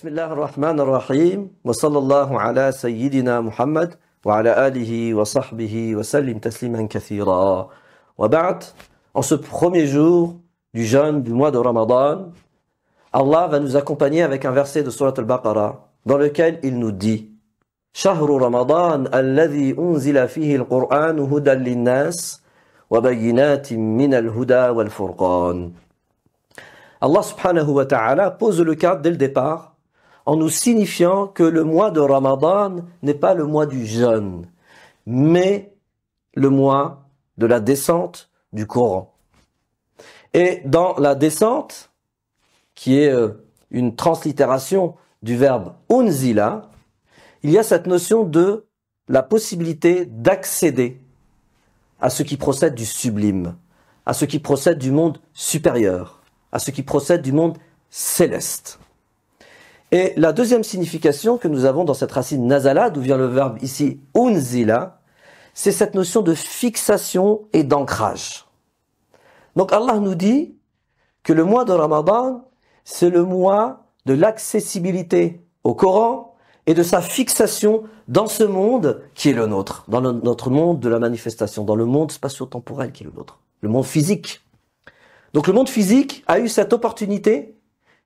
بسم الله الرحمن الرحيم وصلى الله على سيدنا محمد وعلى آله وصحبه وسلم تسليما كثيرا وبعد En ce premier jour du jeûne du mois de Ramadan, Allah va nous accompagner avec un verset de sourate al baqara dans lequel il nous dit شهر رمضان الذي أنزل فيه القرآن هدى للناس وبينات من الهدى والفرقان Allah subhanahu wa ta'ala pose le cadre dès le départ en nous signifiant que le mois de Ramadan n'est pas le mois du jeûne, mais le mois de la descente du Coran. Et dans la descente, qui est euh, une translittération du verbe unzila, il y a cette notion de la possibilité d'accéder à ce qui procède du sublime, à ce qui procède du monde supérieur, à ce qui procède du monde céleste. Et la deuxième signification que nous avons dans cette racine nazala, d'où vient le verbe ici unzila, c'est cette notion de fixation et d'ancrage. Donc Allah nous dit que le mois de Ramadan, c'est le mois de l'accessibilité au Coran et de sa fixation dans ce monde qui est le nôtre, dans notre monde de la manifestation, dans le monde spatio-temporel qui est le nôtre, le monde physique. Donc le monde physique a eu cette opportunité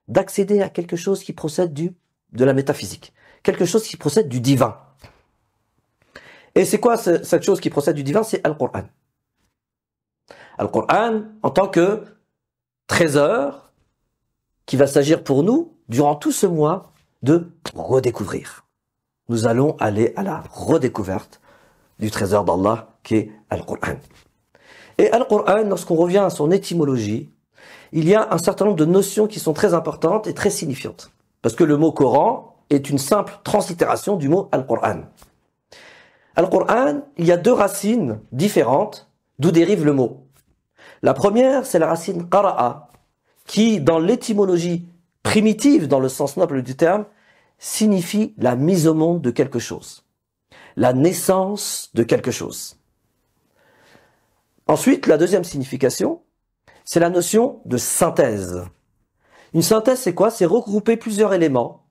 d'accéder à quelque chose qui procède du, de la métaphysique, quelque chose qui procède du divin. Et c'est quoi cette chose qui procède du divin C'est Al-Qur'an. Al-Qur'an en tant que trésor qui va s'agir pour nous durant tout ce mois de redécouvrir. Nous allons aller à la redécouverte du trésor d'Allah qui est Al-Qur'an. Et Al-Qur'an, lorsqu'on revient à son étymologie, il y a un certain nombre de notions qui sont très importantes et très signifiantes. Parce que le mot Coran est une simple translittération du mot Al-Qur'an. Al-Qur'an, il y a deux racines différentes d'où dérive le mot. La première, c'est la racine Qara'a, qui, dans l'étymologie primitive, dans le sens noble du terme, signifie la mise au monde de quelque chose, la naissance de quelque chose. Ensuite, la deuxième signification, c'est la notion de synthèse. Une synthèse, c'est quoi C'est regrouper plusieurs éléments,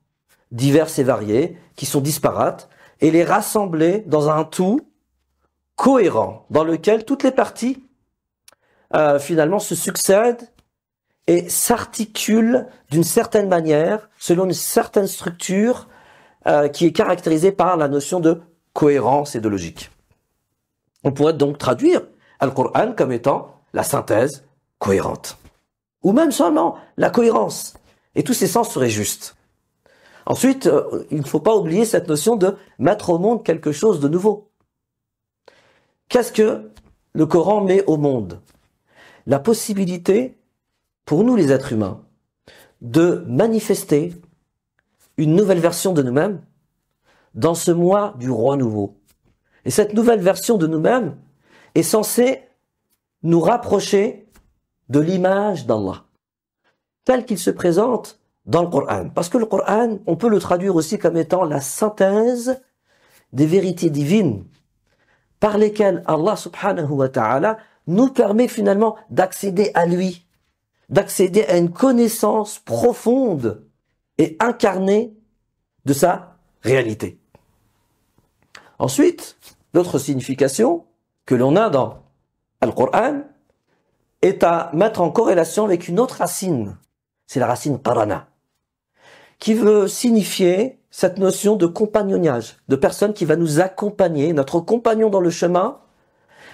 divers et variés, qui sont disparates, et les rassembler dans un tout cohérent, dans lequel toutes les parties, euh, finalement, se succèdent et s'articulent d'une certaine manière, selon une certaine structure euh, qui est caractérisée par la notion de cohérence et de logique. On pourrait donc traduire Al-Qur'an comme étant la synthèse cohérente. Ou même seulement la cohérence. Et tous ces sens seraient justes. Ensuite, euh, il ne faut pas oublier cette notion de mettre au monde quelque chose de nouveau. Qu'est-ce que le Coran met au monde La possibilité, pour nous les êtres humains, de manifester une nouvelle version de nous-mêmes dans ce mois du roi nouveau. Et cette nouvelle version de nous-mêmes est censée nous rapprocher de l'image d'Allah, tel qu'il se présente dans le Coran. Parce que le Coran, on peut le traduire aussi comme étant la synthèse des vérités divines par lesquelles Allah subhanahu wa ta'ala nous permet finalement d'accéder à lui, d'accéder à une connaissance profonde et incarnée de sa réalité. Ensuite, l'autre signification que l'on a dans le Coran, est à mettre en corrélation avec une autre racine. C'est la racine parana, qui veut signifier cette notion de compagnonnage, de personne qui va nous accompagner, notre compagnon dans le chemin.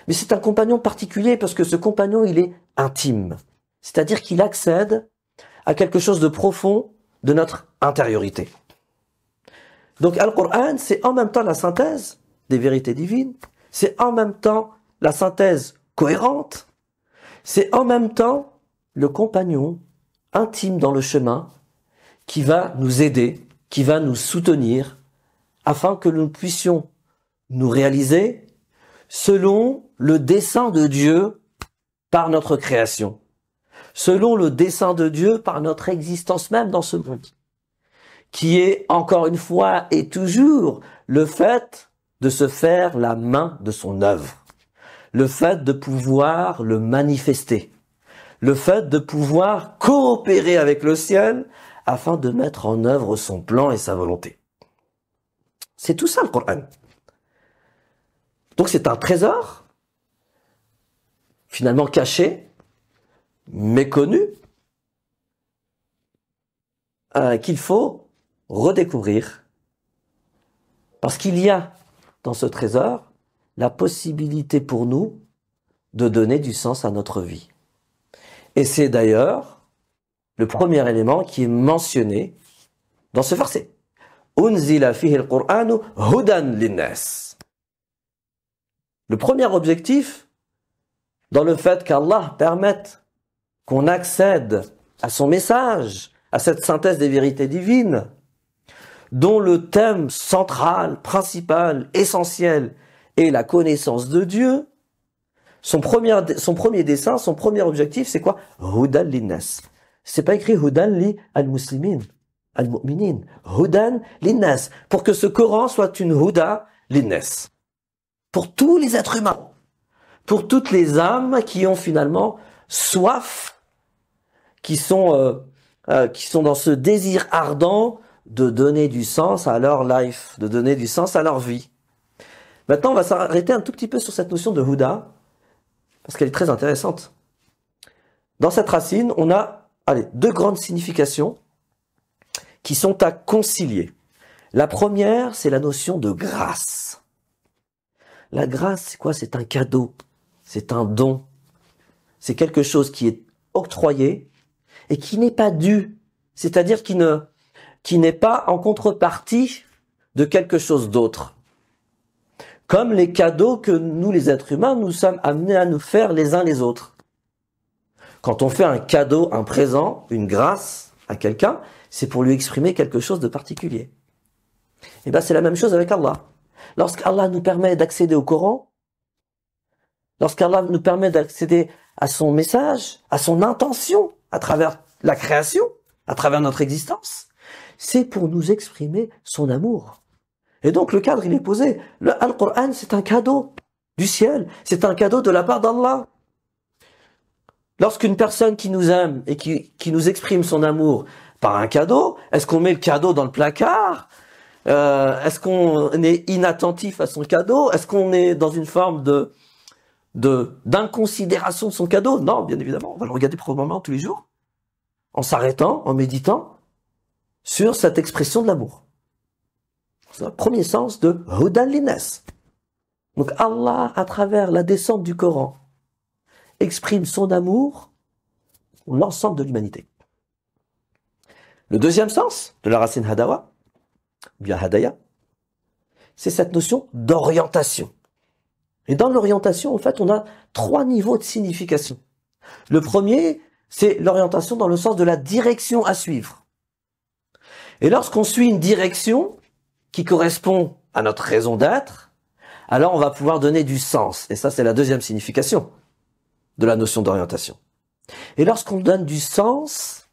Mais c'est un compagnon particulier parce que ce compagnon, il est intime. C'est-à-dire qu'il accède à quelque chose de profond de notre intériorité. Donc Al-Qur'an, c'est en même temps la synthèse des vérités divines, c'est en même temps la synthèse cohérente c'est en même temps le compagnon intime dans le chemin qui va nous aider, qui va nous soutenir, afin que nous puissions nous réaliser selon le dessein de Dieu par notre création, selon le dessein de Dieu par notre existence même dans ce monde, qui est encore une fois et toujours le fait de se faire la main de son œuvre le fait de pouvoir le manifester, le fait de pouvoir coopérer avec le ciel afin de mettre en œuvre son plan et sa volonté. C'est tout ça le Coran. Donc c'est un trésor, finalement caché, méconnu, euh, qu'il faut redécouvrir. Parce qu'il y a dans ce trésor la possibilité pour nous de donner du sens à notre vie. Et c'est d'ailleurs le premier élément qui est mentionné dans ce verset. Unzila al hudan Le premier objectif dans le fait qu'Allah permette qu'on accède à son message, à cette synthèse des vérités divines, dont le thème central, principal, essentiel et la connaissance de Dieu, son premier, son premier dessein, son premier objectif, c'est quoi Hudan linnas. C'est pas écrit Hudan li al-muslimin, al-mu'minin. Hudan Pour que ce Coran soit une Houda linnas. Pour tous les êtres humains. Pour toutes les âmes qui ont finalement soif, qui sont, euh, euh, qui sont dans ce désir ardent de donner du sens à leur life, de donner du sens à leur vie. Maintenant, on va s'arrêter un tout petit peu sur cette notion de Houda, parce qu'elle est très intéressante. Dans cette racine, on a allez, deux grandes significations qui sont à concilier. La première, c'est la notion de grâce. La grâce, c'est quoi C'est un cadeau, c'est un don, c'est quelque chose qui est octroyé et qui n'est pas dû, c'est-à-dire qui ne qui n'est pas en contrepartie de quelque chose d'autre comme les cadeaux que nous, les êtres humains, nous sommes amenés à nous faire les uns les autres. Quand on fait un cadeau, un présent, une grâce à quelqu'un, c'est pour lui exprimer quelque chose de particulier. Et eh bien, c'est la même chose avec Allah. Lorsqu'Allah nous permet d'accéder au Coran, lorsqu'Allah nous permet d'accéder à son message, à son intention, à travers la création, à travers notre existence, c'est pour nous exprimer son amour. Et donc le cadre, il est posé. Le Al-Qur'an, c'est un cadeau du ciel, c'est un cadeau de la part d'Allah. Lorsqu'une personne qui nous aime et qui, qui, nous exprime son amour par un cadeau, est-ce qu'on met le cadeau dans le placard euh, Est-ce qu'on est inattentif à son cadeau Est-ce qu'on est dans une forme de d'inconsidération de son cadeau Non, bien évidemment, on va le regarder probablement tous les jours, en s'arrêtant, en méditant sur cette expression de l'amour le premier sens de Hudalines. Donc Allah, à travers la descente du Coran, exprime son amour pour l'ensemble de l'humanité. Le deuxième sens de la racine Hadawa, ou bien Hadaya, c'est cette notion d'orientation. Et dans l'orientation, en fait, on a trois niveaux de signification. Le premier, c'est l'orientation dans le sens de la direction à suivre. Et lorsqu'on suit une direction, qui correspond à notre raison d'être, alors on va pouvoir donner du sens. Et ça, c'est la deuxième signification de la notion d'orientation. Et lorsqu'on donne du sens,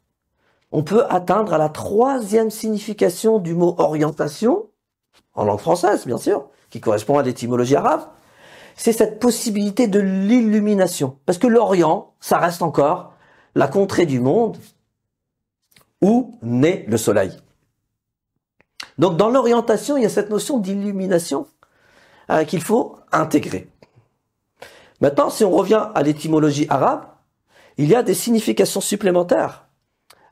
on peut atteindre à la troisième signification du mot orientation, en langue française bien sûr, qui correspond à l'étymologie arabe, c'est cette possibilité de l'illumination. Parce que l'Orient, ça reste encore la contrée du monde où naît le soleil. Donc dans l'orientation, il y a cette notion d'illumination euh, qu'il faut intégrer. Maintenant, si on revient à l'étymologie arabe, il y a des significations supplémentaires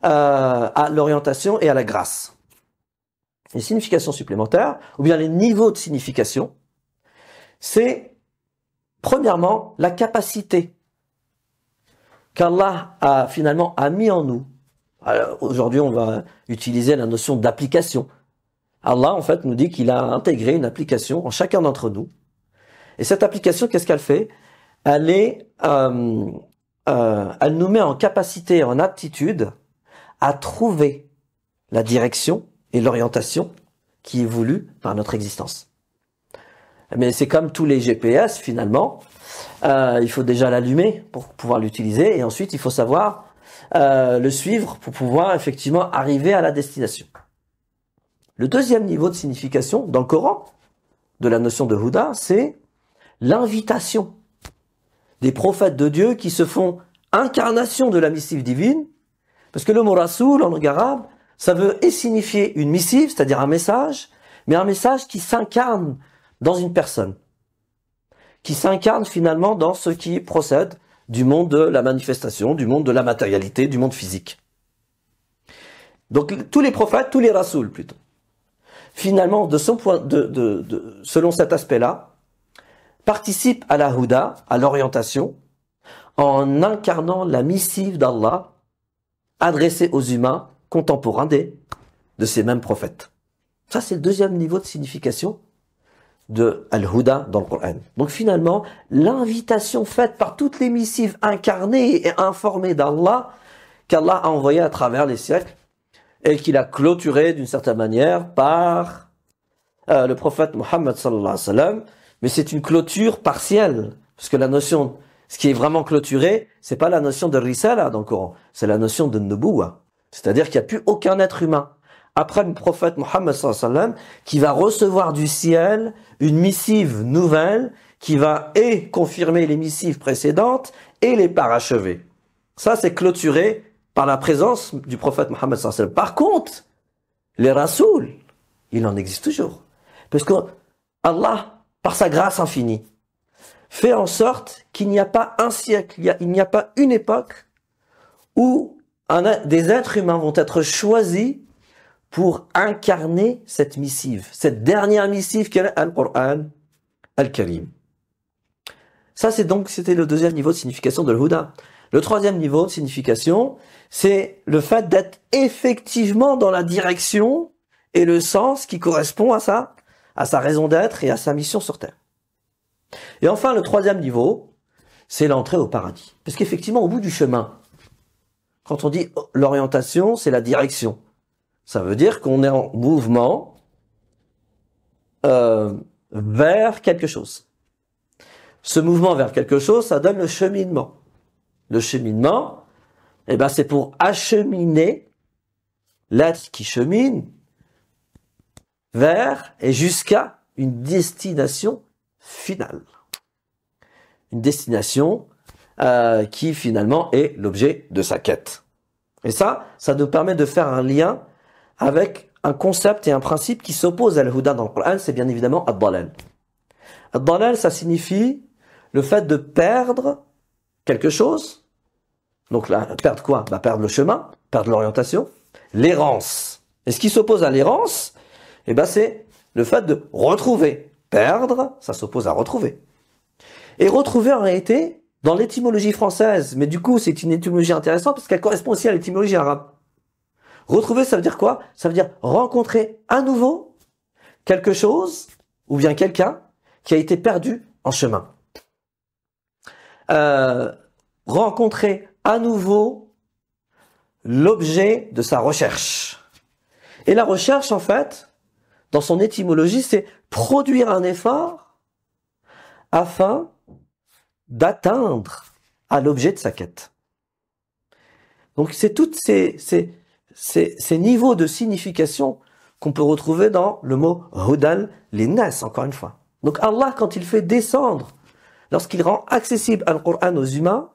euh, à l'orientation et à la grâce. Les significations supplémentaires, ou bien les niveaux de signification, c'est premièrement la capacité qu'Allah a finalement a mis en nous. Aujourd'hui, on va utiliser la notion d'application. Allah, en fait, nous dit qu'il a intégré une application en chacun d'entre nous. Et cette application, qu'est-ce qu'elle fait elle, euh, euh, elle nous met en capacité, en aptitude à trouver la direction et l'orientation qui est voulue par notre existence. Mais c'est comme tous les GPS finalement. Euh, il faut déjà l'allumer pour pouvoir l'utiliser et ensuite il faut savoir le suivre pour pouvoir effectivement arriver à la destination. Le deuxième niveau de signification dans le Coran de la notion de Houda, c'est l'invitation des prophètes de Dieu qui se font incarnation de la missive divine, parce que le mot Rasoul en langue arabe, ça veut et signifier une missive, c'est-à-dire un message, mais un message qui s'incarne dans une personne, qui s'incarne finalement dans ce qui procède du monde de la manifestation, du monde de la matérialité, du monde physique. Donc tous les prophètes, tous les Rasouls plutôt finalement, de son point, de, selon cet aspect-là, participe à la Houda, à l'orientation, en incarnant la missive d'Allah adressée aux humains contemporains de ces mêmes prophètes. Ça, c'est le deuxième niveau de signification de al houda dans le Coran. Donc finalement, l'invitation faite par toutes les missives incarnées et informées d'Allah, qu'Allah a envoyées à travers les siècles, et qu'il a clôturé d'une certaine manière par euh, le prophète Mohammed sallallahu alayhi wa sallam, mais c'est une clôture partielle, parce que la notion, ce qui est vraiment clôturé, c'est pas la notion de risala dans Coran, c'est la notion de nubuwa, c'est-à-dire qu'il n'y a plus aucun être humain après le prophète Mohammed sallallahu alayhi wa sallam, qui va recevoir du ciel une missive nouvelle qui va et confirmer les missives précédentes et les parachever. Ça, c'est clôturé par la présence du prophète Mohammed sallam. Par contre, les rasouls, il en existe toujours. Parce que Allah, par sa grâce infinie, fait en sorte qu'il n'y a pas un siècle, il n'y a, pas une époque où des êtres humains vont être choisis pour incarner cette missive, cette dernière missive qu'est Al-Qur'an Al-Karim. Ça, c'est donc, c'était le deuxième niveau de signification de l'Huda. Le troisième niveau de signification, c'est le fait d'être effectivement dans la direction et le sens qui correspond à ça, à sa raison d'être et à sa mission sur Terre. Et enfin, le troisième niveau, c'est l'entrée au paradis. Parce qu'effectivement, au bout du chemin, quand on dit l'orientation, c'est la direction. Ça veut dire qu'on est en mouvement euh, vers quelque chose. Ce mouvement vers quelque chose, ça donne le cheminement le cheminement, eh ben, c'est pour acheminer l'être qui chemine vers et jusqu'à une destination finale. Une destination euh, qui finalement est l'objet de sa quête. Et ça, ça nous permet de faire un lien avec un concept et un principe qui s'oppose à l'Huda dans le Coran, c'est bien évidemment Ad-Dalal. Ad-Dalal, ça signifie le fait de perdre quelque chose. Donc là, perdre quoi bah, Perdre le chemin, perdre l'orientation. L'errance. Et ce qui s'oppose à l'errance, eh ben, c'est le fait de retrouver. Perdre, ça s'oppose à retrouver. Et retrouver en réalité, dans l'étymologie française, mais du coup c'est une étymologie intéressante parce qu'elle correspond aussi à l'étymologie arabe. Retrouver, ça veut dire quoi Ça veut dire rencontrer à nouveau quelque chose ou bien quelqu'un qui a été perdu en chemin. Euh, rencontrer à nouveau l'objet de sa recherche. Et la recherche, en fait, dans son étymologie, c'est produire un effort afin d'atteindre à l'objet de sa quête. Donc c'est toutes ces, ces, ces, ces, niveaux de signification qu'on peut retrouver dans le mot Hudal, les Nas, encore une fois. Donc Allah, quand il fait descendre lorsqu'il rend accessible le Coran aux humains,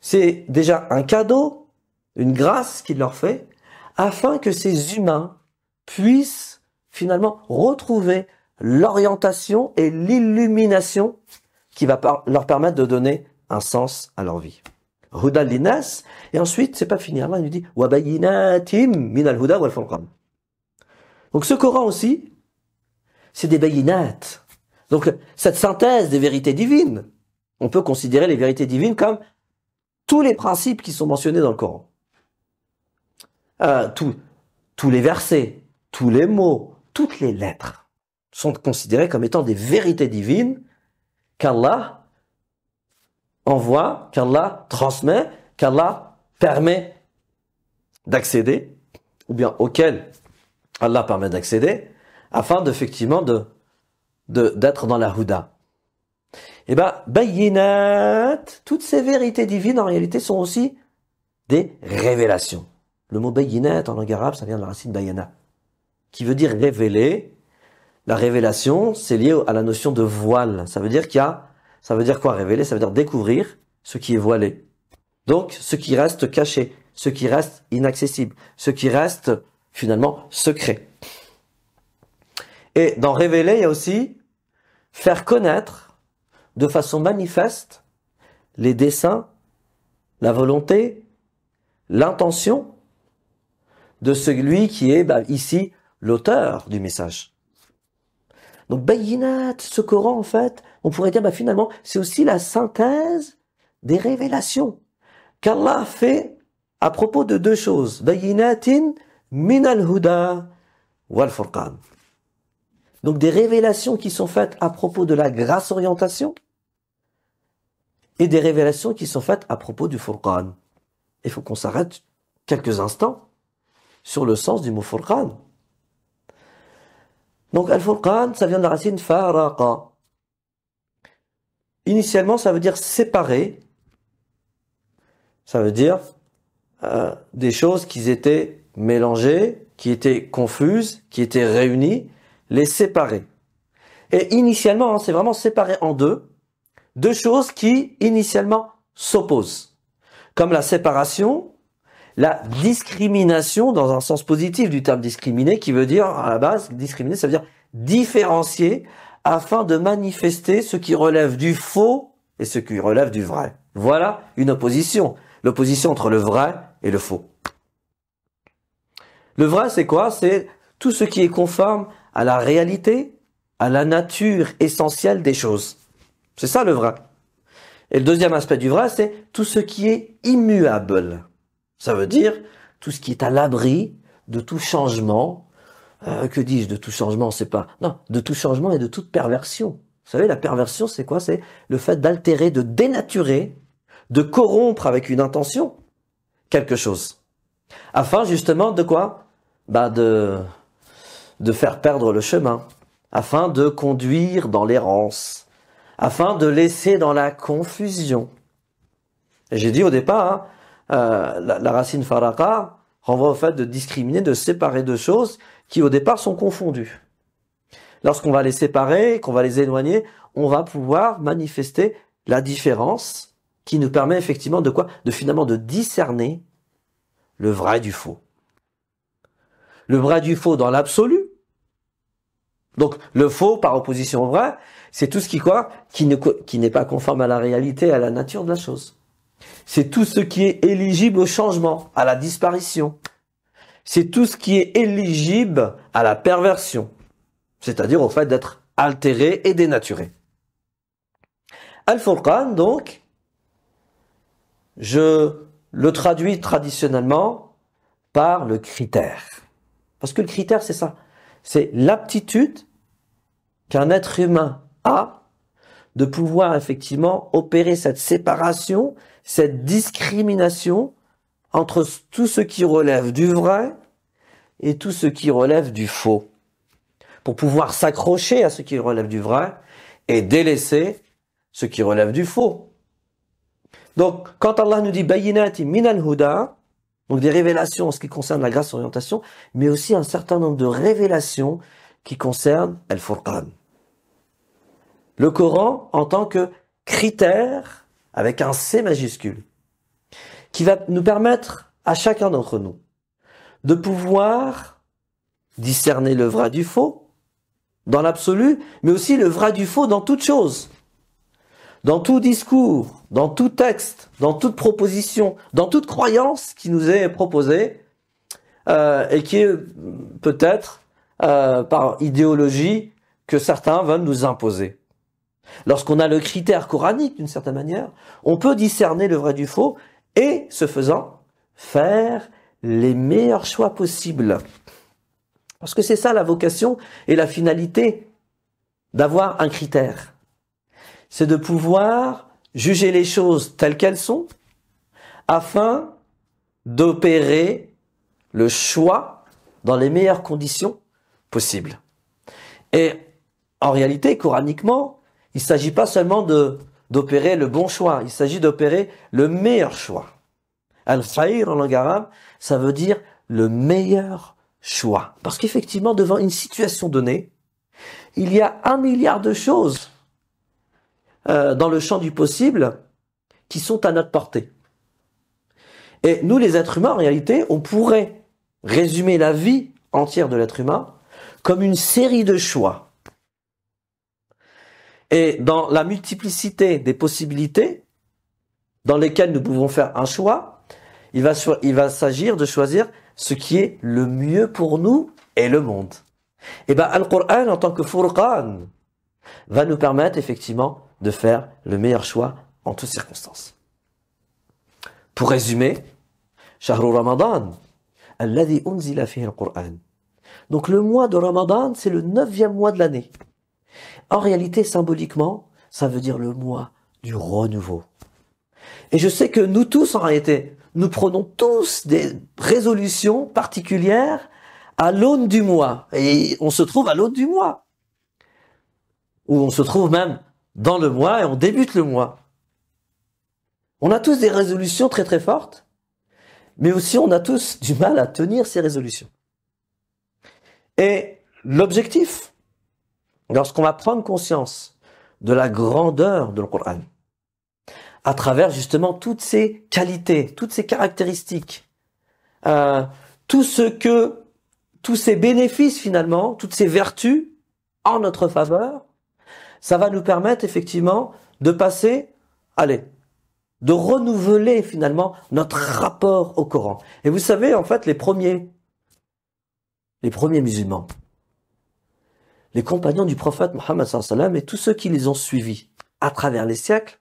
c'est déjà un cadeau, une grâce qu'il leur fait, afin que ces humains puissent finalement retrouver l'orientation et l'illumination qui va leur permettre de donner un sens à leur vie. et ensuite c'est pas fini Allah nous dit Donc ce Coran aussi c'est des bayinat donc cette synthèse des vérités divines, on peut considérer les vérités divines comme tous les principes qui sont mentionnés dans le Coran. Euh, tous les versets, tous les mots, toutes les lettres sont considérés comme étant des vérités divines qu'Allah envoie, qu'Allah transmet, qu'Allah permet d'accéder, ou bien auquel Allah permet d'accéder, afin d'effectivement de d'être dans la Houda Eh bien, Bayinat, toutes ces vérités divines en réalité sont aussi des révélations. Le mot Bayinat en langue arabe, ça vient de la racine Bayana, qui veut dire révéler. La révélation, c'est lié à la notion de voile. Ça veut dire qu'il ça veut dire quoi révéler Ça veut dire découvrir ce qui est voilé. Donc, ce qui reste caché, ce qui reste inaccessible, ce qui reste finalement secret. Et dans révéler, il y a aussi faire connaître de façon manifeste les desseins, la volonté, l'intention de celui qui est bah, ici l'auteur du message. Donc Bayinat, ce Coran en fait, on pourrait dire bah, finalement c'est aussi la synthèse des révélations qu'Allah fait à propos de deux choses. Bayinatin min al-huda wal-furqan. Donc des révélations qui sont faites à propos de la grâce orientation et des révélations qui sont faites à propos du Furqan. Il faut qu'on s'arrête quelques instants sur le sens du mot Furqan. Donc Al-Furqan, ça vient de la racine Faraqa. Initialement, ça veut dire séparer. Ça veut dire euh, des choses qui étaient mélangées, qui étaient confuses, qui étaient réunies, les séparer. Et initialement, hein, c'est vraiment séparer en deux deux choses qui initialement s'opposent, comme la séparation, la discrimination dans un sens positif du terme discriminer, qui veut dire à la base discriminer, ça veut dire différencier afin de manifester ce qui relève du faux et ce qui relève du vrai. Voilà une opposition, l'opposition entre le vrai et le faux. Le vrai, c'est quoi C'est tout ce qui est conforme à la réalité, à la nature essentielle des choses. C'est ça le vrai. Et le deuxième aspect du vrai, c'est tout ce qui est immuable. Ça veut dire tout ce qui est à l'abri de tout changement. Euh, que dis-je de tout changement C'est pas non, de tout changement et de toute perversion. Vous savez, la perversion, c'est quoi C'est le fait d'altérer, de dénaturer, de corrompre avec une intention quelque chose, afin justement de quoi Bah de de faire perdre le chemin, afin de conduire dans l'errance, afin de laisser dans la confusion. J'ai dit au départ, hein, euh, la, racine faraka renvoie au fait de discriminer, de séparer deux choses qui au départ sont confondues. Lorsqu'on va les séparer, qu'on va les éloigner, on va pouvoir manifester la différence qui nous permet effectivement de quoi De finalement de discerner le vrai du faux. Le vrai du faux dans l'absolu, donc le faux, par opposition au vrai, c'est tout ce qui quoi Qui n'est pas conforme à la réalité, à la nature de la chose. C'est tout ce qui est éligible au changement, à la disparition. C'est tout ce qui est éligible à la perversion, c'est-à-dire au fait d'être altéré et dénaturé. Al-Furqan, donc, je le traduis traditionnellement par le critère. Parce que le critère, c'est ça c'est l'aptitude qu'un être humain a de pouvoir effectivement opérer cette séparation, cette discrimination entre tout ce qui relève du vrai et tout ce qui relève du faux, pour pouvoir s'accrocher à ce qui relève du vrai et délaisser ce qui relève du faux. Donc, quand Allah nous dit Bayinati minal huda donc des révélations en ce qui concerne la grâce orientation, mais aussi un certain nombre de révélations qui concernent El Furqan. Le Coran en tant que critère avec un C majuscule qui va nous permettre à chacun d'entre nous de pouvoir discerner le vrai du faux dans l'absolu, mais aussi le vrai du faux dans toute chose dans tout discours, dans tout texte, dans toute proposition, dans toute croyance qui nous est proposée euh, et qui est peut-être euh, par idéologie que certains veulent nous imposer. Lorsqu'on a le critère coranique d'une certaine manière, on peut discerner le vrai du faux et, ce faisant, faire les meilleurs choix possibles. Parce que c'est ça la vocation et la finalité d'avoir un critère c'est de pouvoir juger les choses telles qu'elles sont afin d'opérer le choix dans les meilleures conditions possibles. Et en réalité, coraniquement, il ne s'agit pas seulement d'opérer le bon choix, il s'agit d'opérer le meilleur choix. Al-Khayr en langue arabe, ça veut dire le meilleur choix. Parce qu'effectivement, devant une situation donnée, il y a un milliard de choses euh, dans le champ du possible qui sont à notre portée. Et nous, les êtres humains, en réalité, on pourrait résumer la vie entière de l'être humain comme une série de choix. Et dans la multiplicité des possibilités dans lesquelles nous pouvons faire un choix, il va, il va s'agir de choisir ce qui est le mieux pour nous et le monde. Et eh bien, Al-Qur'an, en tant que Furqan, va nous permettre effectivement de faire le meilleur choix en toutes circonstances. Pour résumer, Shahru Ramadan, alladhi unzila fihi quran Donc le mois de Ramadan, c'est le neuvième mois de l'année. En réalité, symboliquement, ça veut dire le mois du renouveau. Et je sais que nous tous, en réalité, nous prenons tous des résolutions particulières à l'aune du mois. Et on se trouve à l'aune du mois. Ou on se trouve même dans le mois et on débute le mois. On a tous des résolutions très très fortes, mais aussi on a tous du mal à tenir ces résolutions. Et l'objectif, lorsqu'on va prendre conscience de la grandeur de le à travers justement toutes ces qualités, toutes ces caractéristiques, euh, tout ce que, tous ces bénéfices finalement, toutes ces vertus en notre faveur, ça va nous permettre effectivement de passer, allez, de renouveler finalement notre rapport au Coran. Et vous savez, en fait, les premiers, les premiers musulmans, les compagnons du prophète Mohammed et tous ceux qui les ont suivis à travers les siècles,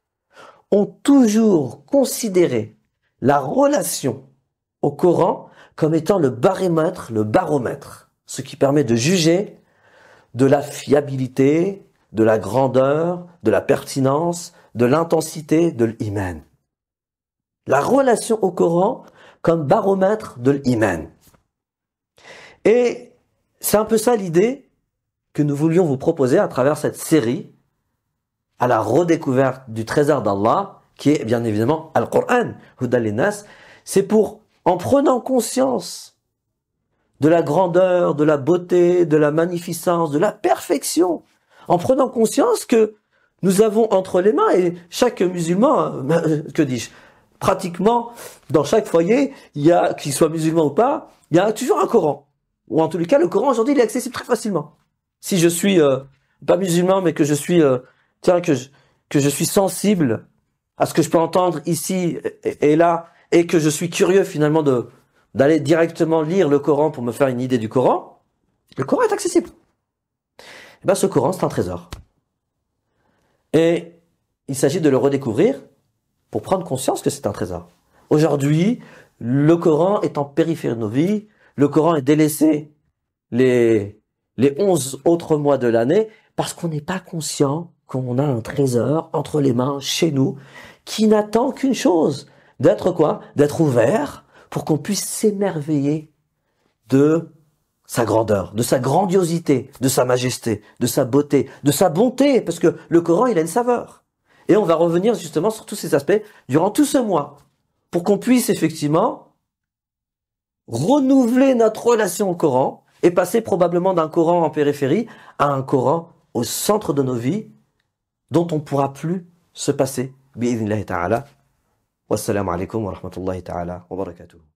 ont toujours considéré la relation au Coran comme étant le baromètre, le baromètre, ce qui permet de juger de la fiabilité, de la grandeur, de la pertinence, de l'intensité de l'iman. La relation au Coran comme baromètre de l'iman. Et c'est un peu ça l'idée que nous voulions vous proposer à travers cette série à la redécouverte du trésor d'Allah, qui est bien évidemment Al-Qur'an, C'est pour, en prenant conscience de la grandeur, de la beauté, de la magnificence, de la perfection en prenant conscience que nous avons entre les mains, et chaque musulman, euh, que dis-je, pratiquement dans chaque foyer, il y a, qu'il soit musulman ou pas, il y a toujours un Coran. Ou en tous les cas, le Coran aujourd'hui, il est accessible très facilement. Si je suis euh, pas musulman, mais que je suis, euh, tiens, que je, que je suis sensible à ce que je peux entendre ici et, là, et que je suis curieux finalement de d'aller directement lire le Coran pour me faire une idée du Coran, le Coran est accessible. Eh ben, ce Coran, c'est un trésor. Et il s'agit de le redécouvrir pour prendre conscience que c'est un trésor. Aujourd'hui, le Coran est en périphérie de nos vies, le Coran est délaissé les, les 11 autres mois de l'année parce qu'on n'est pas conscient qu'on a un trésor entre les mains chez nous qui n'attend qu'une chose, d'être quoi D'être ouvert pour qu'on puisse s'émerveiller de sa grandeur, de sa grandiosité, de sa majesté, de sa beauté, de sa bonté, parce que le Coran, il a une saveur. Et on va revenir justement sur tous ces aspects durant tout ce mois, pour qu'on puisse effectivement renouveler notre relation au Coran et passer probablement d'un Coran en périphérie à un Coran au centre de nos vies, dont on ne pourra plus se passer. ta'ala. Wassalamu alaikum wa rahmatullahi wa